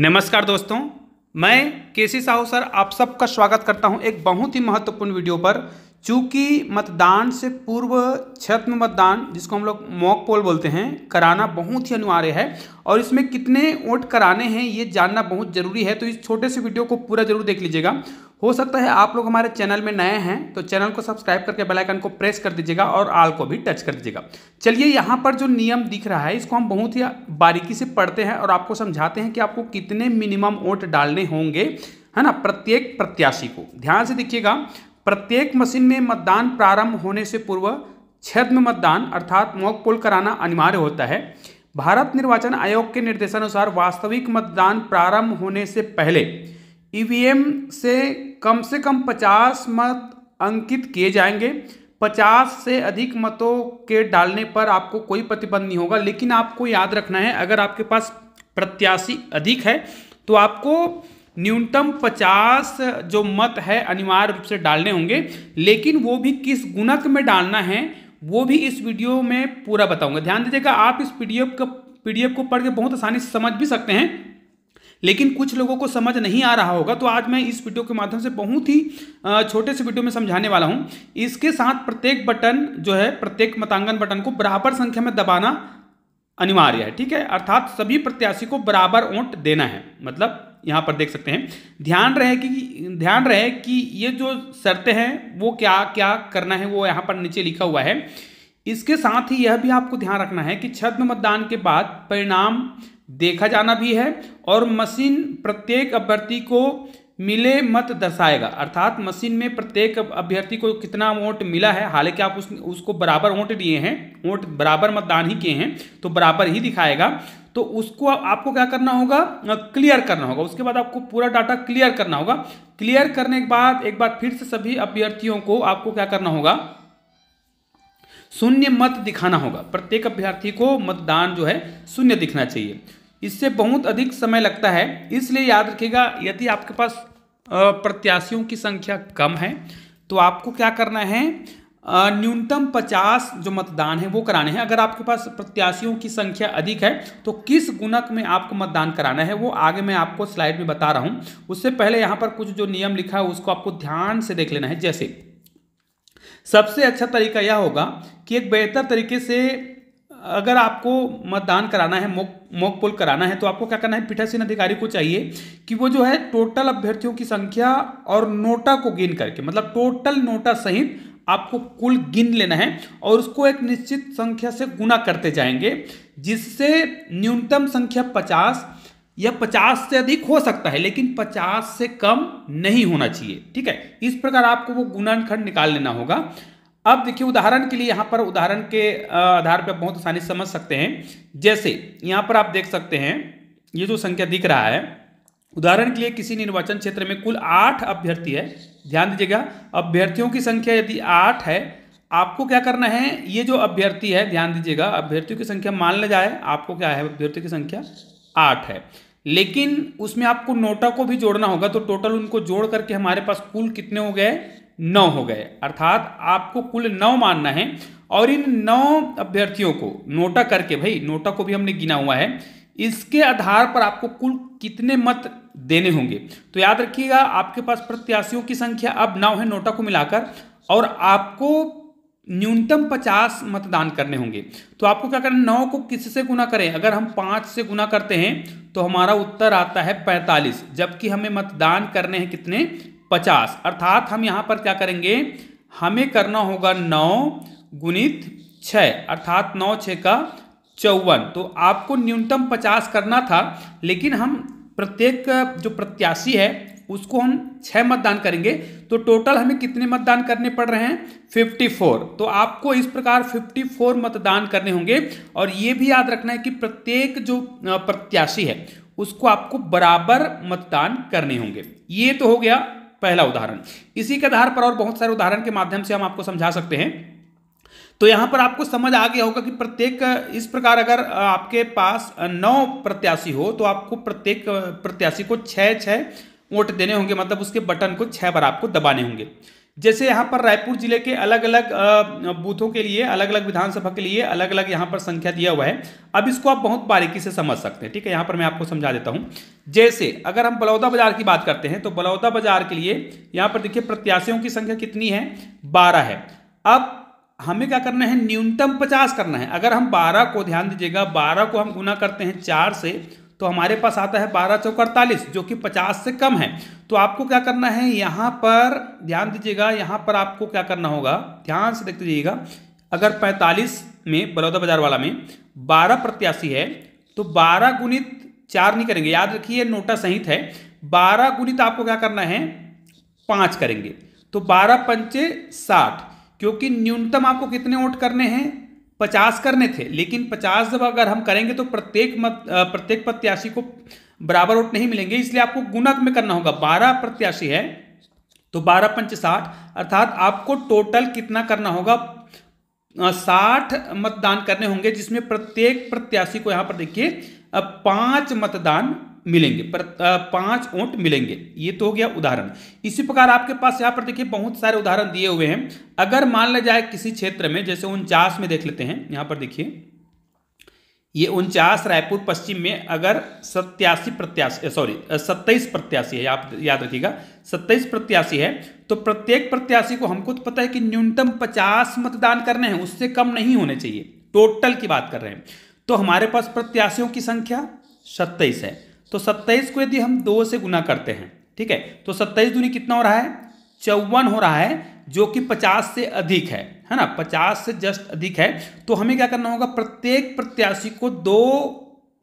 नमस्कार दोस्तों मैं के सी साहू सर आप सबका स्वागत करता हूं एक बहुत ही महत्वपूर्ण वीडियो पर चूंकि मतदान से पूर्व क्षेत्र में मतदान जिसको हम लोग मॉक पोल बोलते हैं कराना बहुत ही अनिवार्य है और इसमें कितने वोट कराने हैं ये जानना बहुत ज़रूरी है तो इस छोटे से वीडियो को पूरा जरूर देख लीजिएगा हो सकता है आप लोग हमारे चैनल में नए हैं तो चैनल को सब्सक्राइब करके बेल आइकन को प्रेस कर दीजिएगा और आल को भी टच कर दीजिएगा चलिए यहाँ पर जो नियम दिख रहा है इसको हम बहुत ही बारीकी से पढ़ते हैं और आपको समझाते हैं कि आपको कितने मिनिमम वोट डालने होंगे है ना प्रत्येक प्रत्याशी को ध्यान से देखिएगा प्रत्येक मशीन में मतदान प्रारंभ होने से पूर्व छद्म मतदान अर्थात मॉक पोल कराना अनिवार्य होता है भारत निर्वाचन आयोग के निर्देशानुसार वास्तविक मतदान प्रारंभ होने से पहले ईवीएम से कम से कम 50 मत अंकित किए जाएंगे 50 से अधिक मतों के डालने पर आपको कोई प्रतिबंध नहीं होगा लेकिन आपको याद रखना है अगर आपके पास प्रत्याशी अधिक है तो आपको न्यूनतम 50 जो मत है अनिवार्य रूप से डालने होंगे लेकिन वो भी किस गुणक में डालना है वो भी इस वीडियो में पूरा बताऊंगा ध्यान दीजिएगा आप इस पीडीएफ का पीडीएफ को पढ़ के बहुत आसानी से समझ भी सकते हैं लेकिन कुछ लोगों को समझ नहीं आ रहा होगा तो आज मैं इस वीडियो के माध्यम से बहुत ही छोटे से वीडियो में समझाने वाला हूँ इसके साथ प्रत्येक बटन जो है प्रत्येक मतांगन बटन को बराबर संख्या में दबाना अनिवार्य है ठीक है अर्थात सभी प्रत्याशी को बराबर वोट देना है मतलब यहाँ पर देख सकते हैं ध्यान रहे कि ध्यान रहे कि ये जो शर्तें हैं वो क्या क्या करना है वो यहाँ पर नीचे लिखा हुआ है इसके साथ ही यह भी आपको ध्यान रखना है कि छद्म मतदान के बाद परिणाम देखा जाना भी है और मशीन प्रत्येक अभ्यर्थी को मिले मत दर्शाएगा अर्थात मशीन में प्रत्येक अभ्यर्थी को कितना वोट मिला है हालांकि आप उस उसको बराबर वोट दिए हैं वोट बराबर मतदान ही किए हैं तो बराबर ही दिखाएगा तो उसको आपको क्या करना होगा क्लियर करना होगा उसके बाद आपको पूरा डाटा क्लियर करना होगा क्लियर करने के बाद एक बार फिर से सभी अभ्यर्थियों को आपको क्या करना होगा शून्य मत दिखाना होगा प्रत्येक अभ्यर्थी को मतदान जो है शून्य दिखना चाहिए इससे बहुत अधिक समय लगता है इसलिए याद रखिएगा यदि आपके पास प्रत्याशियों की संख्या कम है तो आपको क्या करना है न्यूनतम पचास जो मतदान है वो कराने हैं अगर आपके पास प्रत्याशियों की संख्या अधिक है तो किस गुणक में आपको मतदान कराना है वो आगे मैं आपको स्लाइड में बता रहा हूँ उससे पहले यहाँ पर कुछ जो नियम लिखा है उसको आपको ध्यान से देख लेना है जैसे सबसे अच्छा तरीका यह होगा कि एक बेहतर तरीके से अगर आपको मतदान कराना है मोक मोक पोल कराना है तो आपको क्या करना है पीठासीन अधिकारी को चाहिए कि वो जो है टोटल अभ्यर्थियों की संख्या और नोटा को गिन करके मतलब टोटल नोटा सहित आपको कुल गिन लेना है और उसको एक निश्चित संख्या से गुना करते जाएंगे जिससे न्यूनतम संख्या पचास यह 50 से अधिक हो सकता है लेकिन 50 से कम नहीं होना चाहिए ठीक है इस प्रकार आपको वो गुणनखंड निकाल लेना होगा अब देखिए उदाहरण के लिए यहाँ पर उदाहरण के आधार पर बहुत आसानी समझ सकते हैं जैसे यहाँ पर आप देख सकते हैं ये जो संख्या दिख रहा है उदाहरण के लिए किसी निर्वाचन क्षेत्र में कुल आठ अभ्यर्थी है ध्यान दीजिएगा अभ्यर्थियों की संख्या यदि आठ है आपको क्या करना है ये जो अभ्यर्थी है ध्यान दीजिएगा अभ्यर्थियों की संख्या मान ले जाए आपको क्या है अभ्यर्थियों की संख्या आठ है लेकिन उसमें आपको नोटा को भी जोड़ना होगा तो टोटल उनको जोड़ करके हमारे पास कुल कितने हो गए नौ हो गए अर्थात आपको कुल नौ मानना है और इन नौ अभ्यर्थियों को नोटा करके भाई नोटा को भी हमने गिना हुआ है इसके आधार पर आपको कुल कितने मत देने होंगे तो याद रखिएगा आपके पास प्रत्याशियों की संख्या अब नौ है नोटा को मिलाकर और आपको न्यूनतम पचास मतदान करने होंगे तो आपको क्या करना नौ को किससे गुना करें अगर हम पाँच से गुना करते हैं तो हमारा उत्तर आता है पैंतालीस जबकि हमें मतदान करने हैं कितने पचास अर्थात हम यहाँ पर क्या करेंगे हमें करना होगा नौ गुणित छ अर्थात नौ छः का चौवन तो आपको न्यूनतम पचास करना था लेकिन हम प्रत्येक जो प्रत्याशी है उसको हम छः मतदान करेंगे तो टोटल हमें कितने मतदान करने पड़ रहे हैं 54 तो आपको इस प्रकार 54 मतदान करने होंगे और ये भी याद रखना है कि प्रत्येक जो प्रत्याशी है उसको आपको बराबर मतदान करने होंगे ये तो हो गया पहला उदाहरण इसी के आधार पर और बहुत सारे उदाहरण के माध्यम से हम आपको समझा सकते हैं तो यहां पर आपको समझ आ गया होगा कि प्रत्येक इस प्रकार अगर आपके पास नौ प्रत्याशी हो तो आपको प्रत्येक प्रत्याशी को छह छह वोट देने होंगे मतलब उसके बटन को छः बार आपको दबाने होंगे जैसे यहाँ पर रायपुर जिले के अलग अलग बूथों के लिए अलग अलग विधानसभा के लिए अलग अलग यहाँ पर संख्या दिया हुआ है अब इसको आप बहुत बारीकी से समझ सकते हैं ठीक है यहाँ पर मैं आपको समझा देता हूँ जैसे अगर हम बलौदा बाजार की बात करते हैं तो बलौदा बाजार के लिए यहाँ पर देखिए प्रत्याशियों की संख्या कितनी है बारह है अब हमें क्या करना है न्यूनतम पचास करना है अगर हम बारह को ध्यान दीजिएगा बारह को हम गुना करते हैं चार से तो हमारे पास आता है बारह चौक अड़तालीस जो कि पचास से कम है तो आपको क्या करना है यहाँ पर ध्यान दीजिएगा यहाँ पर आपको क्या करना होगा ध्यान से देख लीजिएगा अगर पैंतालीस में बलौदा बाजार वाला में बारह प्रत्याशी है तो बारह गुणित चार नहीं करेंगे याद रखिए नोटा सहित है बारह गुणित आपको क्या करना है पाँच करेंगे तो बारह पंचे साठ क्योंकि न्यूनतम आपको कितने वोट करने हैं पचास करने थे लेकिन पचास जब अगर हम करेंगे तो प्रत्येक मत प्रत्येक प्रत्याशी को बराबर वोट नहीं मिलेंगे इसलिए आपको गुणक में करना होगा बारह प्रत्याशी है तो बारह पंच साठ अर्थात आपको टोटल कितना करना होगा साठ मतदान करने होंगे जिसमें प्रत्येक प्रत्याशी को यहाँ पर देखिए पांच मतदान मिलेंगे पर पांच ऊंट मिलेंगे ये तो हो गया उदाहरण इसी प्रकार आपके पास यहाँ पर देखिए बहुत सारे उदाहरण दिए हुए हैं अगर मान लिया जाए किसी क्षेत्र में जैसे उनचास में देख लेते हैं यहाँ पर देखिए ये उनचास रायपुर पश्चिम में अगर सत्यासी प्रत्याशी सॉरी सत्ताईस प्रत्याशी है आप याद रखिएगा सत्ताईस प्रत्याशी है तो प्रत्येक प्रत्याशी को हमको तो पता है कि न्यूनतम पचास मतदान करने हैं उससे कम नहीं होने चाहिए टोटल की बात कर रहे हैं तो हमारे पास प्रत्याशियों की संख्या सत्ताईस है तो सत्ताईस को यदि हम दो से गुना करते हैं ठीक है तो सत्ताईस दूनी कितना हो रहा है चौवन हो रहा है जो कि पचास से अधिक है है ना पचास से जस्ट अधिक है तो हमें क्या करना होगा प्रत्येक प्रत्याशी को दो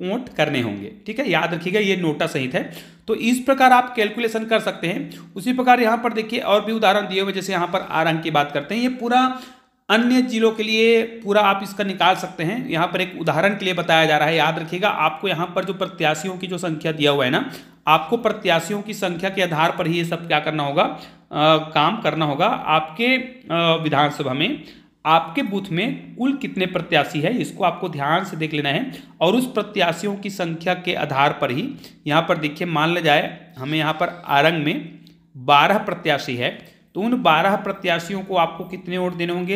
वोट करने होंगे ठीक है याद रखिएगा ये नोटा सहित है तो इस प्रकार आप कैलकुलेशन कर सकते हैं उसी प्रकार यहाँ पर देखिए और भी उदाहरण दिए हुए जैसे यहाँ पर आरंग की बात करते हैं ये पूरा अन्य जिलों के लिए पूरा आप इसका निकाल सकते हैं यहाँ पर एक उदाहरण के लिए बताया जा रहा है याद रखिएगा आपको यहाँ पर जो प्रत्याशियों की जो संख्या दिया हुआ है ना आपको प्रत्याशियों की संख्या के आधार पर ही ये सब क्या करना होगा आ, काम करना होगा आपके विधानसभा में आपके बूथ में कुल कितने प्रत्याशी है इसको आपको ध्यान से देख लेना है और उस प्रत्याशियों की संख्या के आधार पर ही यहाँ पर देखिए मान लिया जाए हमें यहाँ पर आरंग में बारह प्रत्याशी है तो उन बारह प्रत्याशियों को आपको कितने वोट देने होंगे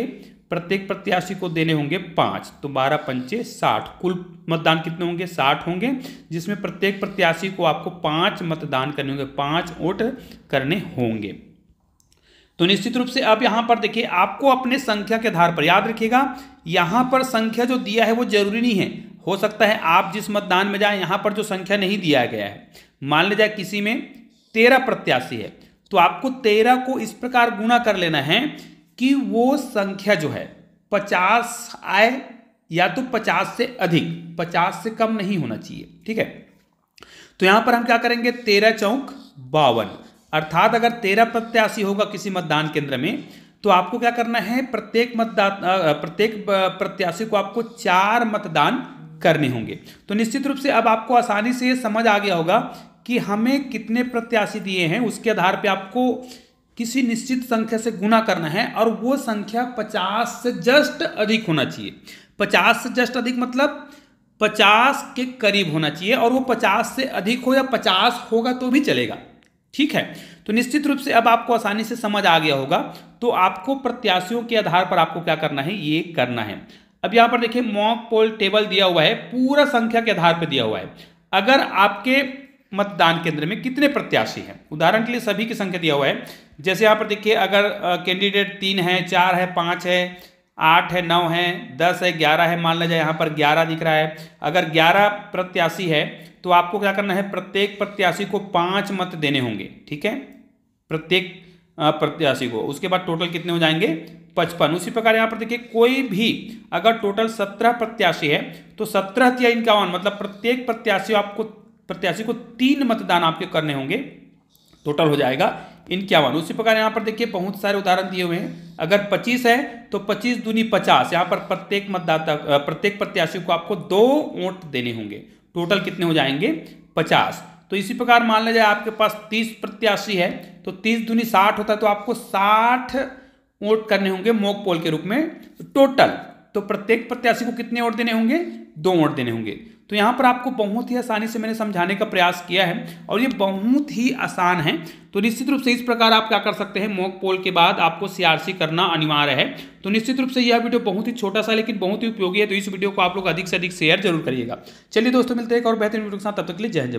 प्रत्येक प्रत्याशी को देने होंगे पाँच तो बारह पंचे साठ कुल मतदान कितने होंगे साठ होंगे जिसमें प्रत्येक प्रत्याशी को आपको पाँच मतदान करने होंगे पाँच वोट करने होंगे तो निश्चित रूप से अब यहाँ पर देखिए आपको अपने संख्या के आधार पर याद रखिएगा यहाँ पर संख्या जो दिया है वो जरूरी नहीं है हो सकता है आप जिस मतदान में जाए यहाँ पर जो संख्या नहीं दिया गया है मान लिया जाए किसी में तेरह प्रत्याशी है तो आपको तेरह को इस प्रकार गुणा कर लेना है कि वो संख्या जो है पचास आए या तो पचास से अधिक पचास से कम नहीं होना चाहिए ठीक है तो यहां पर हम क्या करेंगे तेरह चौक बावन अर्थात अगर तेरह प्रत्याशी होगा किसी मतदान केंद्र में तो आपको क्या करना है प्रत्येक मतदाता प्रत्येक प्रत्याशी को आपको चार मतदान करने होंगे तो निश्चित रूप से अब आपको आसानी से समझ आ गया होगा कि हमें कितने प्रत्याशी दिए हैं उसके आधार पे आपको किसी निश्चित संख्या से गुना करना है और वो संख्या 50 से जस्ट अधिक होना चाहिए 50 से जस्ट अधिक मतलब 50 के करीब होना चाहिए और वो 50 से अधिक हो या 50 होगा तो भी चलेगा ठीक है तो निश्चित रूप से अब आपको आसानी से समझ आ गया होगा तो आपको प्रत्याशियों के आधार पर आपको क्या करना है ये करना है अब यहाँ पर देखिए मॉक पोल टेबल दिया हुआ है पूरा संख्या के आधार पर दिया हुआ है अगर आपके मतदान केंद्र में कितने प्रत्याशी हैं उदाहरण के लिए सभी की संख्या दिया हुआ है जैसे यहाँ पर देखिए अगर कैंडिडेट तीन है चार है पाँच है आठ है नौ है दस है ग्यारह है मान लिया जाए यहाँ पर ग्यारह दिख रहा है अगर ग्यारह प्रत्याशी है तो आपको क्या करना है प्रत्येक प्रत्याशी को पाँच मत देने होंगे ठीक है प्रत्येक प्रत्याशी को उसके बाद टोटल कितने हो जाएंगे पचपन उसी प्रकार यहाँ पर देखिए कोई भी अगर टोटल सत्रह प्रत्याशी है तो सत्रह या इक्यावन मतलब प्रत्येक प्रत्याशी आपको प्रत्याशी को तीन मतदान आपके करने होंगे टोटल हो जाएगा इक्यावन उसी प्रकार यहाँ पर देखिए बहुत सारे उदाहरण दिए हुए हैं अगर 25 है तो 25 दूनी 50 यहाँ पर प्रत्येक मतदाता प्रत्येक प्रत्याशी को आपको दो वोट देने होंगे टोटल कितने हो जाएंगे 50 तो इसी प्रकार मान लिया जाए आपके पास 30 प्रत्याशी है तो 30 दूनी 60 होता है तो आपको 60 वोट करने होंगे मोक पोल के रूप में टोटल तो प्रत्येक प्रत्याशी को कितने वोट देने होंगे दो वोट देने होंगे तो यहाँ पर आपको बहुत ही आसानी से मैंने समझाने का प्रयास किया है और ये बहुत ही आसान है तो निश्चित रूप से इस प्रकार आप क्या कर सकते हैं मॉक पोल के बाद आपको सीआरसी करना अनिवार्य है तो निश्चित रूप से यह वीडियो बहुत ही छोटा सा लेकिन बहुत ही उपयोगी है तो इस वीडियो को आप लोग अधिक से अधिक शेयर जरूर करिएगा चलिए दोस्तों मिलते हैं एक और बेहतरीन वीडियो के साथ तब तक के लिए जय जय